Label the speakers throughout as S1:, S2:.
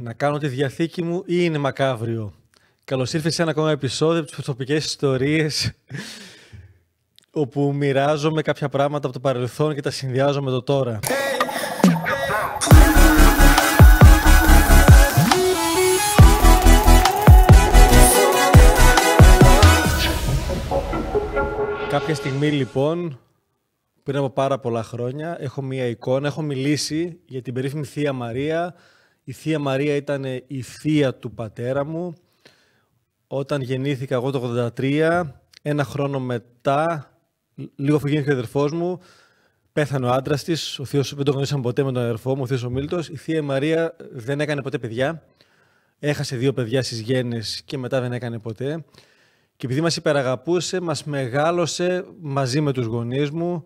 S1: Να κάνω τη διαθήκη μου ή είναι μακάβριο. Καλώς ήρθατε σε ένα ακόμα επεισόδιο από τις προσωπικές ιστορίες. όπου μοιράζομαι κάποια πράγματα από το παρελθόν και τα συνδυάζω με το τώρα. Κάποια στιγμή λοιπόν, πριν από πάρα πολλά χρόνια, έχω μία εικόνα, έχω μιλήσει για την περίφημη Θεία Μαρία, η Θεία Μαρία ήταν η θεία του πατέρα μου. Όταν γεννήθηκα εγώ το 83, ένα χρόνο μετά, λίγο αφού γεννήθηκε ο αδερφός μου, πέθανε ο άντρας της. Ο θείος δεν το γνωρίσαμε ποτέ με τον αδερφό μου, ο θείος ο Μίλτος. Η Θεία Μαρία δεν έκανε ποτέ παιδιά. Έχασε δύο παιδιά στις γέννες και μετά δεν έκανε ποτέ. Και επειδή μας υπεραγαπούσε, μας μεγάλωσε μαζί με τους γονείς μου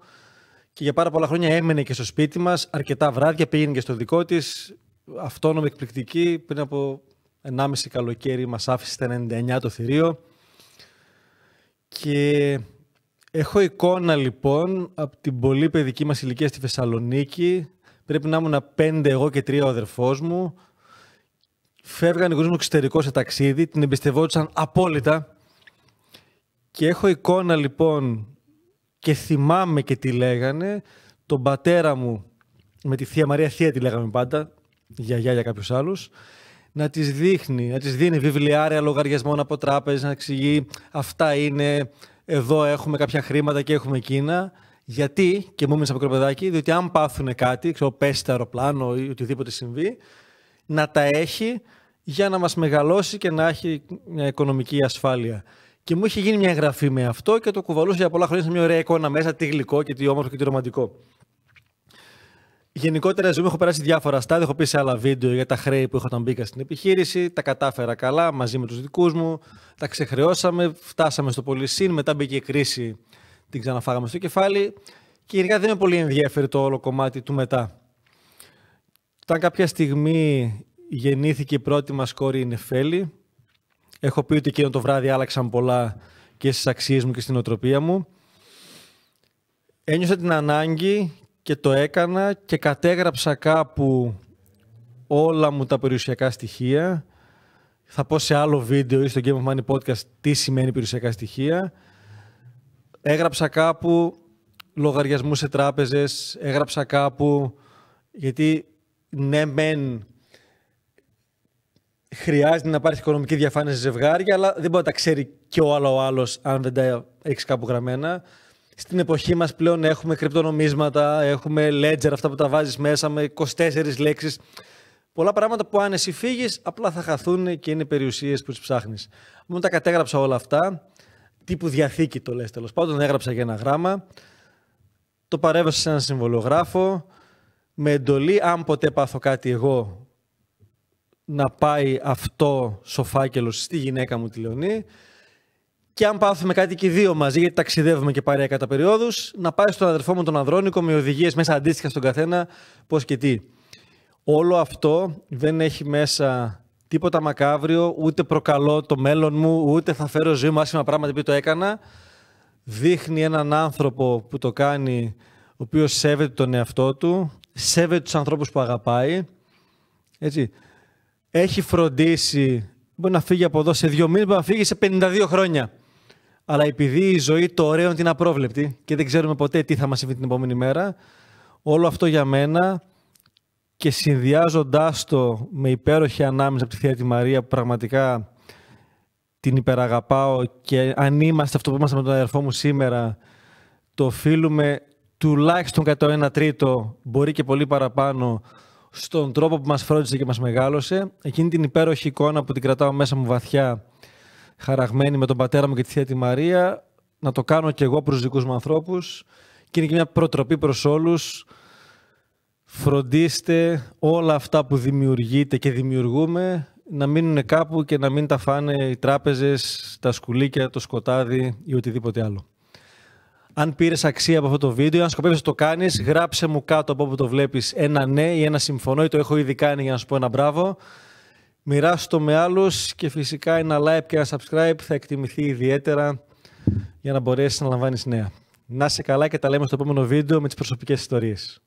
S1: και για πάρα πολλά χρόνια έμενε και στο σπίτι μας. Αρκετά βράδια πήγαινε και στο δικό της αυτόνομη εκπληκτική πριν από 1,5 καλοκαίρι μας άφησε τα 99 το θηρίο και έχω εικόνα λοιπόν από την πολύ παιδική μας ηλικία στη Θεσσαλονίκη πρέπει να ήμουν πέντε εγώ και τρία ο αδερφός μου Φεύγανε οι εξωτερικό σε ταξίδι την εμπιστευόντουσαν απόλυτα και έχω εικόνα λοιπόν και θυμάμαι και τι λέγανε τον πατέρα μου με τη θεία Μαρία Θεία τη λέγαμε πάντα γιαγιά για κάποιους άλλους, να τη δείχνει, να τη δίνει βιβλιάρια λογαριασμών από τράπεζες, να εξηγεί αυτά είναι, εδώ έχουμε κάποια χρήματα και έχουμε εκείνα. Γιατί, και μου από κροπεδάκι, διότι αν πάθουν κάτι, ξέρω, πέσει το αεροπλάνο ή οτιδήποτε συμβεί, να τα έχει για να μας μεγαλώσει και να έχει μια οικονομική ασφάλεια. Και μου είχε γίνει μια εγγραφή με αυτό και το κουβαλούσε για πολλά χρόνια σε μια ωραία εικόνα μέσα, τι γλυκό και τι όμορφο και τι ρομαντικό. Γενικότερα, μου έχω περάσει διάφορα στάδια. Έχω πει σε άλλα βίντεο για τα χρέη που είχα όταν μπήκα στην επιχείρηση. Τα κατάφερα καλά μαζί με τους δικούς μου. Τα ξεχρεώσαμε. Φτάσαμε στο πολυσύν. Μετά μπήκε η κρίση. Την ξαναφάγαμε στο κεφάλι. Και γενικά δεν είναι πολύ ενδιαφέρον το όλο κομμάτι του μετά. Όταν κάποια στιγμή γεννήθηκε η πρώτη μας κόρη, η Νεφέλη, έχω πει ότι εκείνο το βράδυ άλλαξαν πολλά και στις αξίες μου και στην οτροπία μου. Ένιωσα την ανάγκη και το έκανα και κατέγραψα κάπου όλα μου τα περιουσιακά στοιχεία. Θα πω σε άλλο βίντεο ή στο Game of Money Podcast τι σημαίνει περιουσιακά στοιχεία. Έγραψα κάπου λογαριασμούς σε τράπεζες, έγραψα κάπου, γιατί ναι μεν χρειάζεται να υπάρχει οικονομική διαφάνεια σε ζευγάρια, αλλά δεν μπορεί να τα ξέρει και ο άλλος ο άλλος αν δεν τα έχεις κάπου γραμμένα στην εποχή μας πλέον έχουμε κρυπτονομίσματα, έχουμε ledger αυτά που τα βάζεις μέσα με 24 λέξεις. Πολλά πράγματα που αν εσύ φύγεις απλά θα χαθούν και είναι περιουσίες που τις ψάχνεις. Μου τα κατέγραψα όλα αυτά, τύπου διαθήκη το λες τέλος πάντων, έγραψα για ένα γράμμα, το παρέβασα σε έναν συμβολογράφο, με εντολή αν ποτέ πάθω κάτι εγώ να πάει αυτό σοφάκελος στη γυναίκα μου τη Λεωνή και αν πάθουμε κάτι και οι δύο μαζί, γιατί ταξιδεύουμε και παρέα κατά περιόδους, να πάει στον αδερφό μου τον Ανδρώνικο με οδηγίες μέσα αντίστοιχα στον καθένα, πώς και τι. Όλο αυτό δεν έχει μέσα τίποτα μακάβριο, ούτε προκαλώ το μέλλον μου, ούτε θα φέρω ζωή μου άσχημα πράγματα επειδή το έκανα. Δείχνει έναν άνθρωπο που το κάνει, ο οποίος σέβεται τον εαυτό του, σέβεται τους ανθρώπους που αγαπάει. Έτσι. Έχει φροντίσει, μπορεί να φύγει από εδώ σε δύο μήνες, μπορεί να φύγει σε 52 χρόνια. Αλλά επειδή η ζωή το ωραίο είναι απρόβλεπτη και δεν ξέρουμε ποτέ τι θα μας συμβεί την επόμενη μέρα, όλο αυτό για μένα και συνδυάζοντάς το με υπέροχη ανάμεσα από τη Θεία τη Μαρία που πραγματικά την υπεραγαπάω και αν είμαστε αυτό που είμαστε με τον αδερφό μου σήμερα, το οφείλουμε τουλάχιστον κατά ένα τρίτο, μπορεί και πολύ παραπάνω, στον τρόπο που μας φρόντισε και μας μεγάλωσε. Εκείνη την υπέροχη εικόνα που την κρατάω μέσα μου βαθιά χαραγμένη με τον πατέρα μου και τη θεία τη Μαρία, να το κάνω και εγώ προς δικούς μου ανθρώπους. Και είναι και μια προτροπή προς όλους. Φροντίστε όλα αυτά που δημιουργείτε και δημιουργούμε να μείνουν κάπου και να μην τα φάνε οι τράπεζες, τα σκουλίκια, το σκοτάδι ή οτιδήποτε άλλο. Αν πήρες αξία από αυτό το βίντεο, αν σκοπεύεις να το κάνεις, γράψε μου κάτω από όπου το βλέπεις ένα ναι ή ένα συμφωνώ ή το έχω ήδη κάνει για να σου πω ένα μπράβο. Μοιράσου με άλλους και φυσικά ένα like και ένα subscribe θα εκτιμηθεί ιδιαίτερα για να μπορέσεις να λαμβάνεις νέα. Να είσαι καλά και τα λέμε στο επόμενο βίντεο με τις προσωπικές ιστορίες.